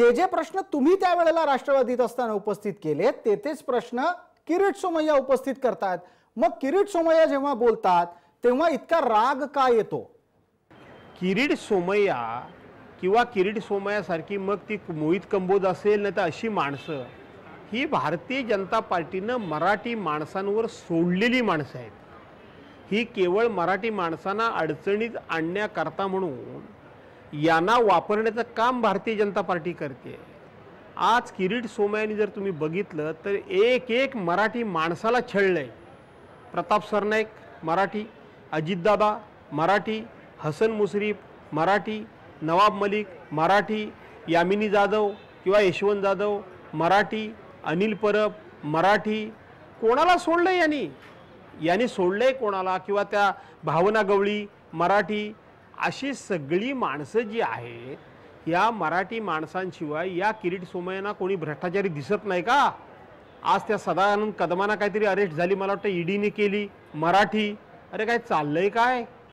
जे जे प्रश्न तुम्ही त्यावेळेला राष्ट्रवादीत असताना उपस्थित केले ते तेच प्रश्न किरीट सोमय्या उपस्थित करतात मग किरीट सोमय्या जेव्हा बोलतात तेव्हा इतका राग का येतो किरीट सोमय्या किंवा किरीट सोमय्यासारखी मग ती मोहित कंबोज असेल नाही तर अशी माणसं ही भारतीय जनता पार्टीनं मराठी माणसांवर सोडलेली माणसं आहेत ही केवळ मराठी माणसांना अडचणीत आणण्याकरता म्हणून यांना वापरण्याचं काम भारतीय जनता पार्टी करते आज किरीट सोमयाने जर तुम्ही बघितलं तर एक एक मराठी माणसाला छळलं आहे प्रताप सरनाईक मराठी अजितदादा मराठी हसन मुश्रीफ मराठी नवाब मलिक मराठी यामिनी जाधव किंवा यशवंत जाधव मराठी अनिल परब मराठी कोणाला सोडलं आहे यांनी याने सोडलं आहे कोणाला किंवा त्या भावना गवळी मराठी अशी सगळी माणसं जी आहेत या मराठी माणसांशिवाय या किरीट सोमयांना कोणी भ्रष्टाचारी दिसत नाही का आज त्या सदानंद कदमांना काहीतरी अरेस्ट झाली मला वाटतं ईडीने e केली मराठी अरे काय चाललंय काय